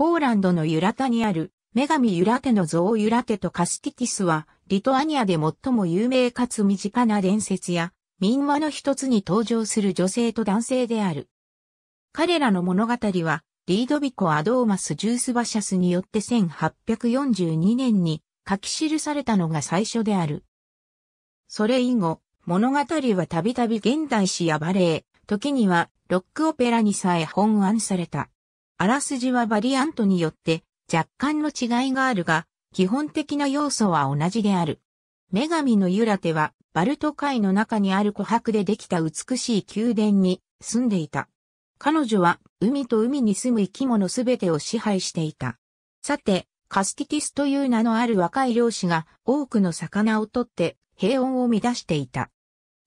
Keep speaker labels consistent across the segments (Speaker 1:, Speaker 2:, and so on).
Speaker 1: ポーランドのユラタにある、女神ユラテの像ユラテとカスティティスは、リトアニアで最も有名かつ身近な伝説や、民話の一つに登場する女性と男性である。彼らの物語は、リードビコ・アドーマス・ジュース・バシャスによって1842年に書き記されたのが最初である。それ以後、物語はたびたび現代史やバレエ、時にはロックオペラにさえ本案された。あらすじはバリアントによって若干の違いがあるが、基本的な要素は同じである。女神のユラテは、バルト海の中にある琥珀でできた美しい宮殿に住んでいた。彼女は海と海に住む生き物すべてを支配していた。さて、カスティティスという名のある若い漁師が多くの魚を取って平穏を乱していた。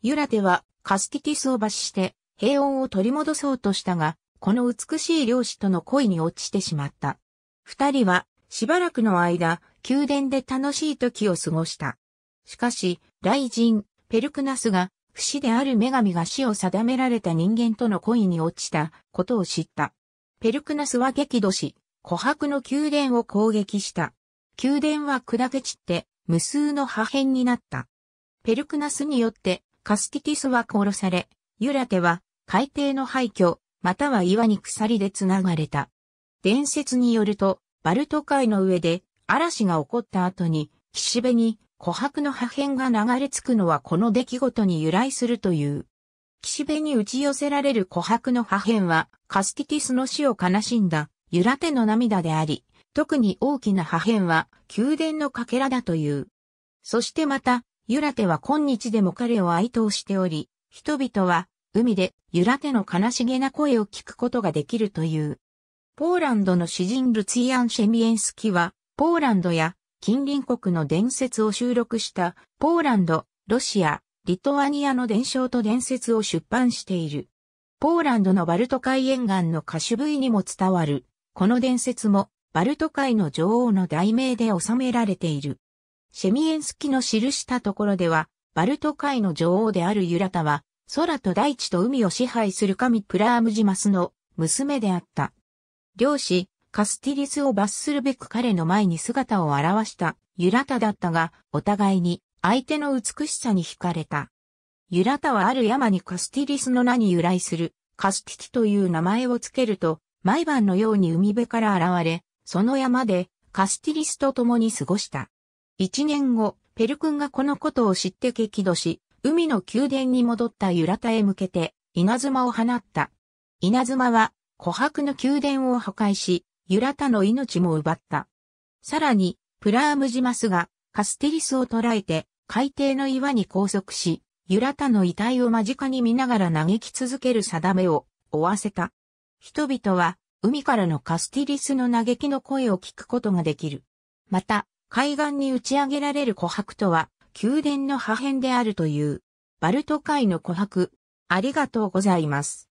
Speaker 1: ユラテはカスティティスを罰して平穏を取り戻そうとしたが、この美しい漁師との恋に落ちてしまった。二人は、しばらくの間、宮殿で楽しい時を過ごした。しかし、雷神、ペルクナスが、不死である女神が死を定められた人間との恋に落ちたことを知った。ペルクナスは激怒し、琥珀の宮殿を攻撃した。宮殿は砕け散って、無数の破片になった。ペルクナスによって、カスティティスは殺され、ユラテは海底の廃墟、または岩に鎖で繋がれた。伝説によると、バルト海の上で嵐が起こった後に、岸辺に琥珀の破片が流れ着くのはこの出来事に由来するという。岸辺に打ち寄せられる琥珀の破片は、カスティティスの死を悲しんだ、ユラテの涙であり、特に大きな破片は、宮殿のかけらだという。そしてまた、ユラテは今日でも彼を哀悼しており、人々は海で揺らての悲しげな声を聞くことができるという。ポーランドの詩人ルツィアン・シェミエンスキは、ポーランドや近隣国の伝説を収録したポーランド、ロシア、リトアニアの伝承と伝説を出版している。ポーランドのバルト海沿岸の歌手部位にも伝わる、この伝説もバルト海の女王の題名で収められている。シェミエンスキの記したところでは、バルト海の女王であるユラタは、空と大地と海を支配する神プラームジマスの娘であった。漁師、カスティリスを罰するべく彼の前に姿を現したユラタだったが、お互いに相手の美しさに惹かれた。ユラタはある山にカスティリスの名に由来するカスティティという名前をつけると、毎晩のように海辺から現れ、その山でカスティリスと共に過ごした。一年後、ペル君がこのことを知って激怒し、海の宮殿に戻ったユラタへ向けて、稲妻を放った。稲妻は、琥珀の宮殿を破壊し、ユラタの命も奪った。さらに、プラームジマスが、カステリスを捕らえて、海底の岩に拘束し、ユラタの遺体を間近に見ながら嘆き続ける定めを追わせた。人々は海からのカスティリスの嘆きの声を聞くことができる。また、海岸に打ち上げられる琥珀とは宮殿の破片であるという。バルト海の琥珀。ありがとうございます。